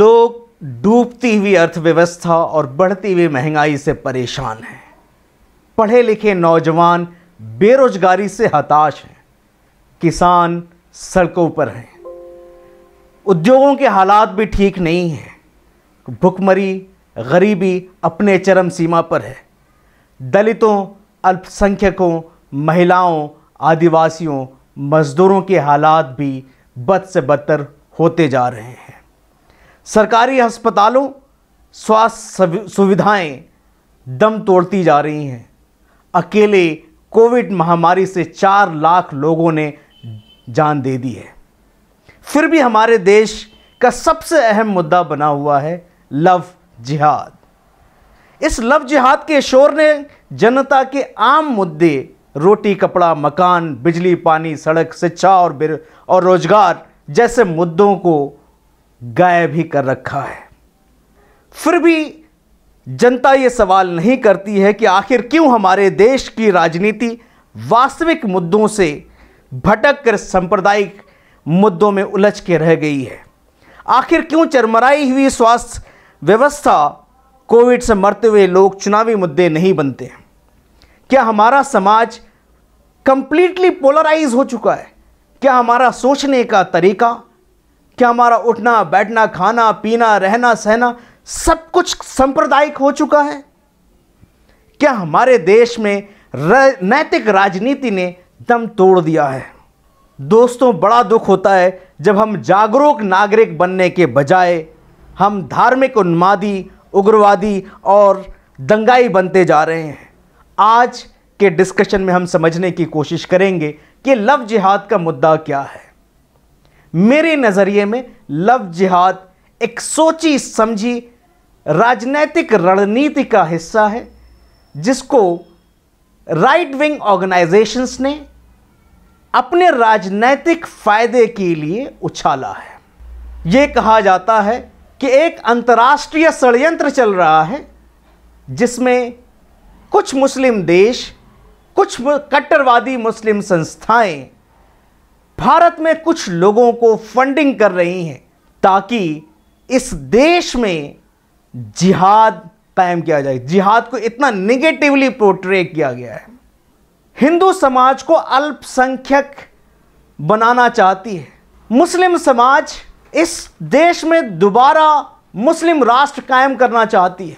लोग डूबती हुई अर्थव्यवस्था और बढ़ती हुई महंगाई से परेशान हैं पढ़े लिखे नौजवान बेरोजगारी से हताश हैं किसान सड़कों पर हैं उद्योगों के हालात भी ठीक नहीं हैं भुखमरी गरीबी अपने चरम सीमा पर है दलितों अल्पसंख्यकों महिलाओं आदिवासियों मज़दूरों के हालात भी बद से बदतर होते जा रहे हैं सरकारी अस्पतालों स्वास्थ्य सुविधाएं दम तोड़ती जा रही हैं अकेले कोविड महामारी से चार लाख लोगों ने जान दे दी है फिर भी हमारे देश का सबसे अहम मुद्दा बना हुआ है लव जिहाद इस लव जिहाद के शोर ने जनता के आम मुद्दे रोटी कपड़ा मकान बिजली पानी सड़क शिक्षा और और रोजगार जैसे मुद्दों को गायब ही कर रखा है फिर भी जनता ये सवाल नहीं करती है कि आखिर क्यों हमारे देश की राजनीति वास्तविक मुद्दों से भटक कर सांप्रदायिक मुद्दों में उलझ के रह गई है आखिर क्यों चरमराई हुई स्वास्थ्य व्यवस्था कोविड से मरते हुए लोग चुनावी मुद्दे नहीं बनते हैं क्या हमारा समाज कंप्लीटली पोलराइज हो चुका है क्या हमारा सोचने का तरीका कि हमारा उठना बैठना खाना पीना रहना सहना सब कुछ सांप्रदायिक हो चुका है क्या हमारे देश में नैतिक राजनीति ने दम तोड़ दिया है दोस्तों बड़ा दुख होता है जब हम जागरूक नागरिक बनने के बजाय हम धार्मिक उन्मादी उग्रवादी और दंगाई बनते जा रहे हैं आज के डिस्कशन में हम समझने की कोशिश करेंगे कि लव जिहाद का मुद्दा क्या है मेरे नज़रिए में लव जिहाद एक सोची समझी राजनैतिक रणनीति का हिस्सा है जिसको राइट विंग ऑर्गेनाइजेशंस ने अपने राजनैतिक फायदे के लिए उछाला है ये कहा जाता है कि एक अंतर्राष्ट्रीय षडयंत्र चल रहा है जिसमें कुछ मुस्लिम देश कुछ कट्टरवादी मुस्लिम संस्थाएं भारत में कुछ लोगों को फंडिंग कर रही हैं ताकि इस देश में जिहाद कायम किया जाए जिहाद को इतना निगेटिवली पोर्ट्रे किया गया है हिंदू समाज को अल्पसंख्यक बनाना चाहती है मुस्लिम समाज इस देश में दोबारा मुस्लिम राष्ट्र कायम करना चाहती है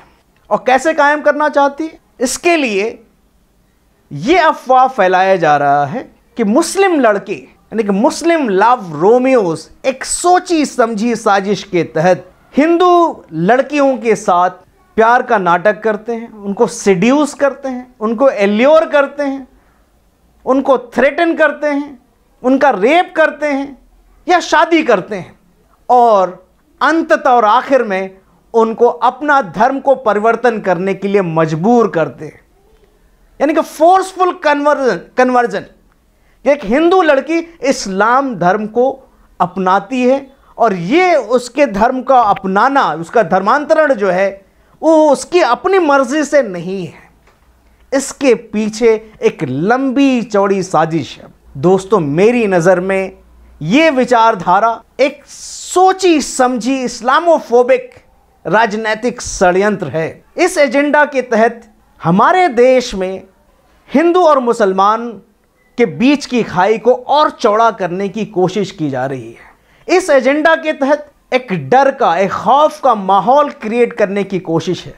और कैसे कायम करना चाहती है इसके लिए ये अफवाह फैलाया जा रहा है कि मुस्लिम लड़के यानी कि मुस्लिम लव रोमियोस एक सोची समझी साजिश के तहत हिंदू लड़कियों के साथ प्यार का नाटक करते हैं उनको सिड्यूस करते हैं उनको एल्योर करते हैं उनको थ्रेटन करते हैं उनका रेप करते हैं या शादी करते हैं और अंततः और आखिर में उनको अपना धर्म को परिवर्तन करने के लिए मजबूर करते हैं यानी कि फोर्सफुल कन्वर्जन कन्वर्जन एक हिंदू लड़की इस्लाम धर्म को अपनाती है और ये उसके धर्म का अपनाना उसका धर्मांतरण जो है वो उसकी अपनी मर्जी से नहीं है इसके पीछे एक लंबी चौड़ी साजिश है दोस्तों मेरी नज़र में ये विचारधारा एक सोची समझी इस्लामोफोबिक राजनैतिक षडयंत्र है इस एजेंडा के तहत हमारे देश में हिंदू और मुसलमान के बीच की खाई को और चौड़ा करने की कोशिश की जा रही है इस एजेंडा के तहत एक डर का एक खौफ का माहौल क्रिएट करने की कोशिश है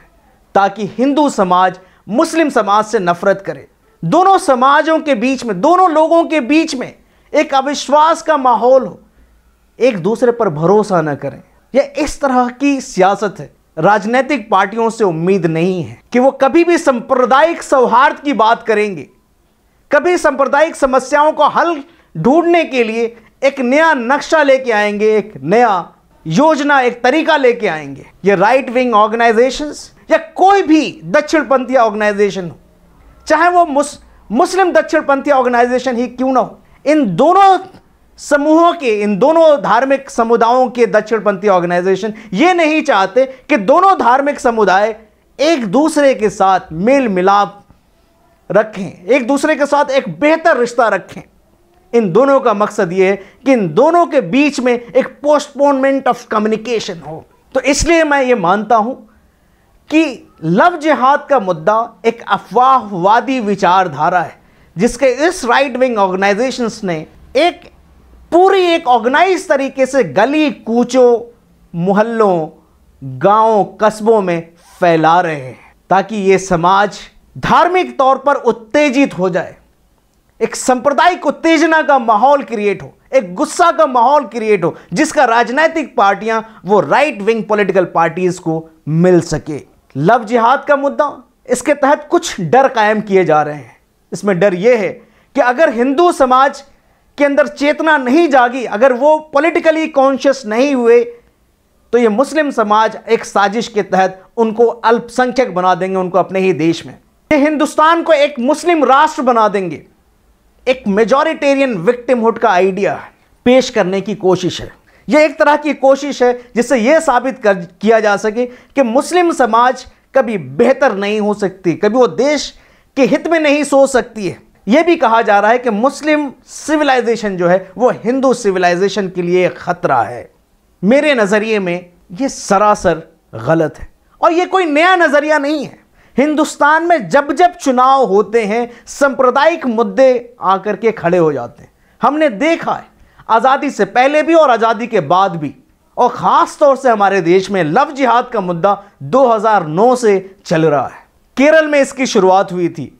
ताकि हिंदू समाज मुस्लिम समाज से नफरत करे दोनों समाजों के बीच में दोनों लोगों के बीच में एक अविश्वास का माहौल हो एक दूसरे पर भरोसा न करें यह इस तरह की सियासत है राजनीतिक पार्टियों से उम्मीद नहीं है कि वो कभी भी सांप्रदायिक सौहार्द की बात करेंगे कभी सांप्रदायिक समस्याओं को हल ढूंढने के लिए एक नया नक्शा लेके आएंगे एक नया योजना एक तरीका लेके आएंगे ये राइट विंग ऑर्गेनाइजेशन या कोई भी दक्षिणपंथी ऑर्गेनाइजेशन हो चाहे वो मुस, मुस्लिम दक्षिणपंथी ऑर्गेनाइजेशन ही क्यों ना हो इन दोनों समूहों के इन दोनों धार्मिक समुदायों के दक्षिणपंथी ऑर्गेनाइजेशन ये नहीं चाहते कि दोनों धार्मिक समुदाय एक दूसरे के साथ मेल मिलाप रखें एक दूसरे के साथ एक बेहतर रिश्ता रखें इन दोनों का मकसद ये है कि इन दोनों के बीच में एक पोस्टपोनमेंट ऑफ कम्युनिकेशन हो तो इसलिए मैं ये मानता हूं कि लव जिहाद का मुद्दा एक अफवाहवादी विचारधारा है जिसके इस राइट विंग ऑर्गेनाइजेशन ने एक पूरी एक ऑर्गेनाइज तरीके से गली कूचों मोहल्लों गांवों कस्बों में फैला रहे हैं ताकि ये समाज धार्मिक तौर पर उत्तेजित हो जाए एक सांप्रदायिक उत्तेजना का माहौल क्रिएट हो एक गुस्सा का माहौल क्रिएट हो जिसका राजनीतिक पार्टियां वो राइट विंग पॉलिटिकल पार्टीज को मिल सके लव जिहाद का मुद्दा इसके तहत कुछ डर कायम किए जा रहे हैं इसमें डर यह है कि अगर हिंदू समाज के अंदर चेतना नहीं जागी अगर वो पॉलिटिकली कॉन्शियस नहीं हुए तो ये मुस्लिम समाज एक साजिश के तहत उनको अल्पसंख्यक बना देंगे उनको अपने ही देश में हिंदुस्तान को एक मुस्लिम राष्ट्र बना देंगे एक मेजोरिटेरियन विक्टिमहुड का आइडिया पेश करने की कोशिश है यह एक तरह की कोशिश है जिससे यह साबित कर किया जा सके कि मुस्लिम समाज कभी बेहतर नहीं हो सकती कभी वो देश के हित में नहीं सोच सकती है यह भी कहा जा रहा है कि मुस्लिम सिविलाइजेशन जो है वो हिंदू सिविलाइजेशन के लिए खतरा है मेरे नज़रिए में ये सरासर गलत है और यह कोई नया नज़रिया नहीं है हिंदुस्तान में जब जब चुनाव होते हैं सांप्रदायिक मुद्दे आकर के खड़े हो जाते हैं हमने देखा है आज़ादी से पहले भी और आज़ादी के बाद भी और ख़ास तौर से हमारे देश में लव जिहाद का मुद्दा 2009 से चल रहा है केरल में इसकी शुरुआत हुई थी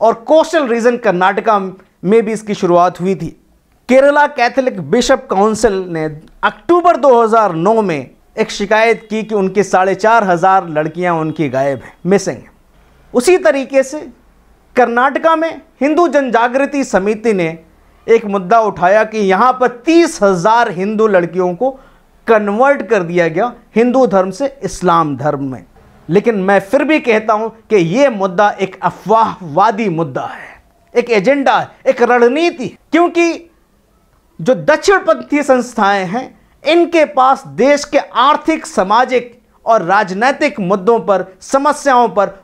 और कोस्टल रीजन कर्नाटका में भी इसकी शुरुआत हुई थी केरला कैथोलिक बिशप काउंसिल ने अक्टूबर 2009 में एक शिकायत की कि उनकी साढ़े चार हज़ार लड़कियाँ उनकी गायब हैं मिसिंग उसी तरीके से कर्नाटका में हिंदू जनजागृति समिति ने एक मुद्दा उठाया कि यहाँ पर तीस हज़ार हिंदू लड़कियों को कन्वर्ट कर दिया गया हिंदू धर्म से इस्लाम धर्म में लेकिन मैं फिर भी कहता हूँ कि ये मुद्दा एक अफवाहवादी मुद्दा है एक एजेंडा है एक रणनीति क्योंकि जो दक्षिणपंथी संस्थाएं हैं इनके पास देश के आर्थिक सामाजिक और राजनैतिक मुद्दों पर समस्याओं पर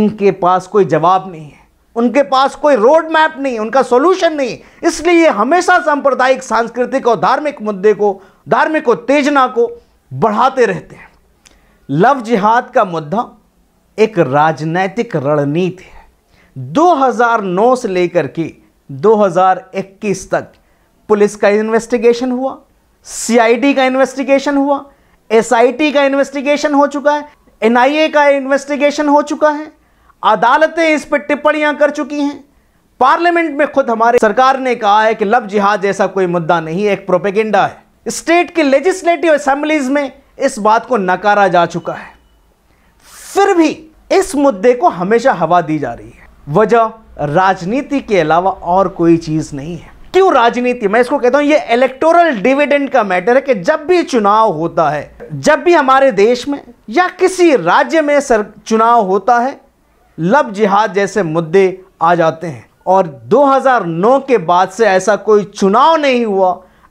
इनके पास कोई जवाब नहीं है उनके पास कोई रोड मैप नहीं है उनका सॉल्यूशन नहीं है इसलिए हमेशा सांप्रदायिक सांस्कृतिक और धार्मिक मुद्दे को धार्मिक उत्तेजना को बढ़ाते रहते हैं लव जिहाद का मुद्दा एक राजनैतिक रणनीति है 2009 से लेकर के 2021 तक पुलिस का इन्वेस्टिगेशन हुआ सीआईटी का इन्वेस्टिगेशन हुआ एसआईटी का इन्वेस्टिगेशन हो चुका है एनआईए का इन्वेस्टिगेशन हो चुका है अदालतें इस पर टिप्पणियां कर चुकी हैं पार्लियामेंट में खुद हमारे सरकार ने कहा है कि लव जिहाद जैसा कोई मुद्दा नहीं एक प्रोपेगेंडा है स्टेट के लेजिस्लेटिव असेंबलीज में इस बात को नकारा जा चुका है फिर भी इस मुद्दे को हमेशा हवा दी जा रही है वजह राजनीति के अलावा और कोई चीज़ नहीं है क्यों राजनीति मैं इसको कहता हूं ये इलेक्टोरल डिविडेंड का मैटर है कि जब भी चुनाव होता है जब भी हमारे देश में या किसी राज्य में सर चुनाव होता है लब जिहाद जैसे मुद्दे आ जाते हैं और 2009 के बाद से ऐसा कोई चुनाव नहीं हुआ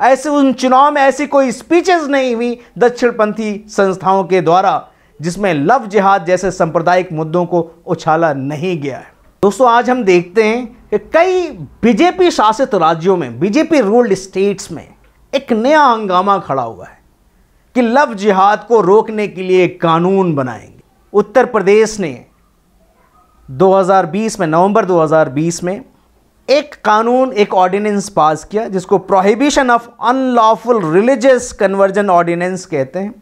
ऐसे उन चुनाव में ऐसी कोई स्पीचेस नहीं हुई दक्षिणपंथी संस्थाओं के द्वारा जिसमें लव जिहाद जैसे सांप्रदायिक मुद्दों को उछाला नहीं गया है दोस्तों आज हम देखते हैं कई बीजेपी शासित राज्यों में बीजेपी रूल्ड स्टेट्स में एक नया हंगामा खड़ा हुआ है कि लव जिहाद को रोकने के लिए कानून बनाएंगे उत्तर प्रदेश ने 2020 में नवंबर 2020 में एक कानून एक ऑर्डिनेंस पास किया जिसको prohibition of unlawful religious conversion ordinance कहते हैं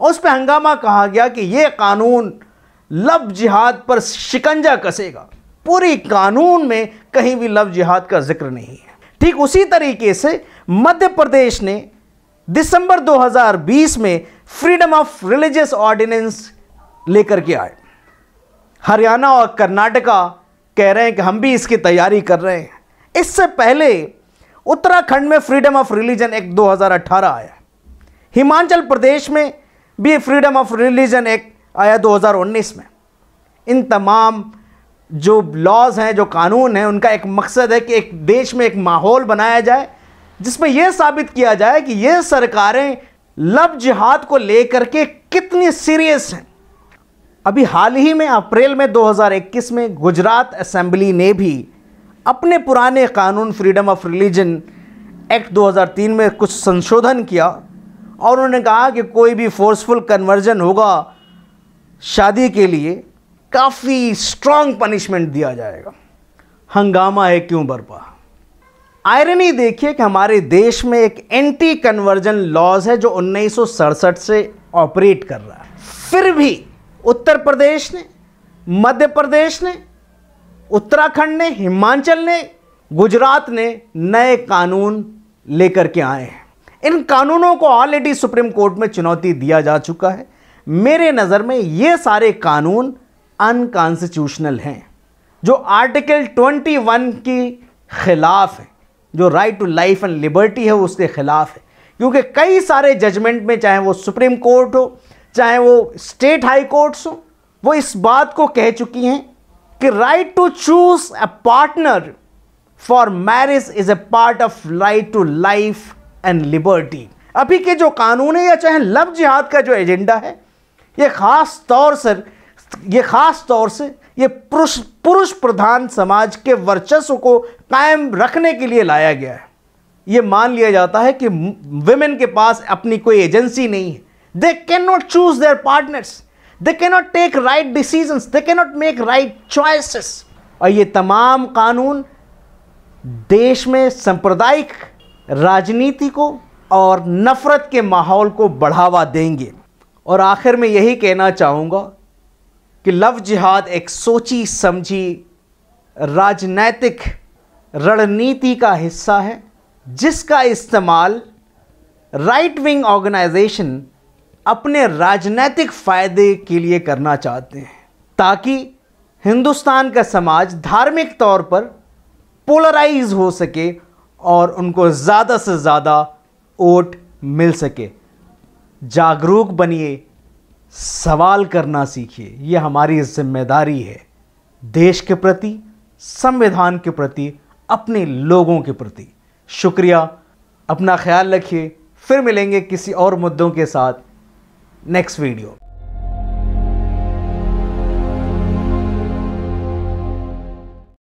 और उस पर हंगामा कहा गया कि ये कानून लव जिहाद पर शिकंजा कसेगा पूरी कानून में कहीं भी लव जिहाद का जिक्र नहीं है ठीक उसी तरीके से मध्य प्रदेश ने दिसंबर 2020 में फ्रीडम ऑफ रिलीजियस ऑर्डिनेंस लेकर के आए हरियाणा और कर्नाटका कह रहे हैं कि हम भी इसकी तैयारी कर रहे हैं इससे पहले उत्तराखंड में फ्रीडम ऑफ रिलीजन एक्ट 2018 आया हिमाचल प्रदेश में भी फ्रीडम ऑफ रिलीजन एक्ट आया 2019 में इन तमाम जो लॉज हैं जो कानून हैं उनका एक मकसद है कि एक देश में एक माहौल बनाया जाए जिसमें यह साबित किया जाए कि ये सरकारें लफ जिहाद को लेकर के कितनी सीरियस हैं अभी हाल ही में अप्रैल में 2021 में गुजरात असेंबली ने भी अपने पुराने कानून फ्रीडम ऑफ रिलीजन एक्ट 2003 में कुछ संशोधन किया और उन्होंने कहा कि कोई भी फोर्सफुल कन्वर्जन होगा शादी के लिए काफ़ी स्ट्रांग पनिशमेंट दिया जाएगा हंगामा है क्यों बर्पा आयरनी देखिए कि हमारे देश में एक एंटी कन्वर्जन लॉज है जो उन्नीस से ऑपरेट कर रहा है फिर भी उत्तर प्रदेश ने मध्य प्रदेश ने उत्तराखंड ने हिमाचल ने गुजरात ने नए कानून लेकर के आए हैं इन कानूनों को ऑलरेडी सुप्रीम कोर्ट में चुनौती दिया जा चुका है मेरे नज़र में ये सारे कानून अनकॉन्स्टिट्यूशनल हैं जो आर्टिकल 21 की खिलाफ है जो right to life and liberty है उसके खिलाफ है क्योंकि कई सारे जजमेंट में चाहे वो सुप्रीम कोर्ट हो चाहे वो स्टेट हाई कोर्ट्स हो वो इस बात को कह चुकी हैं कि right to choose a partner for marriage is a part of right to life and liberty अभी के जो कानून है या चाहे लव जिहाद का जो एजेंडा है ये ख़ास तौर से ये खास तौर से ये पुरुष पुरुष प्रधान समाज के वर्चस्व को कायम रखने के लिए लाया गया है ये मान लिया जाता है कि वेमेन के पास अपनी कोई एजेंसी नहीं है they can not choose their partners they can not take right decision they can not make right choices और ये तमाम कानून देश में सांप्रदायिक राजनीति को और नफ़रत के माहौल को बढ़ावा देंगे और आखिर में यही कहना चाहूँगा कि लव जिहाद एक सोची समझी राजनैतिक रणनीति का हिस्सा है जिसका इस्तेमाल राइट विंग ऑर्गेनाइजेशन अपने राजनैतिक फ़ायदे के लिए करना चाहते हैं ताकि हिंदुस्तान का समाज धार्मिक तौर पर पोलराइज हो सके और उनको ज़्यादा से ज़्यादा वोट मिल सके जागरूक बनिए सवाल करना सीखिए ये हमारी जिम्मेदारी है देश के प्रति संविधान के प्रति अपने लोगों के प्रति शुक्रिया अपना ख्याल रखिए फिर मिलेंगे किसी और मुद्दों के साथ नेक्स्ट वीडियो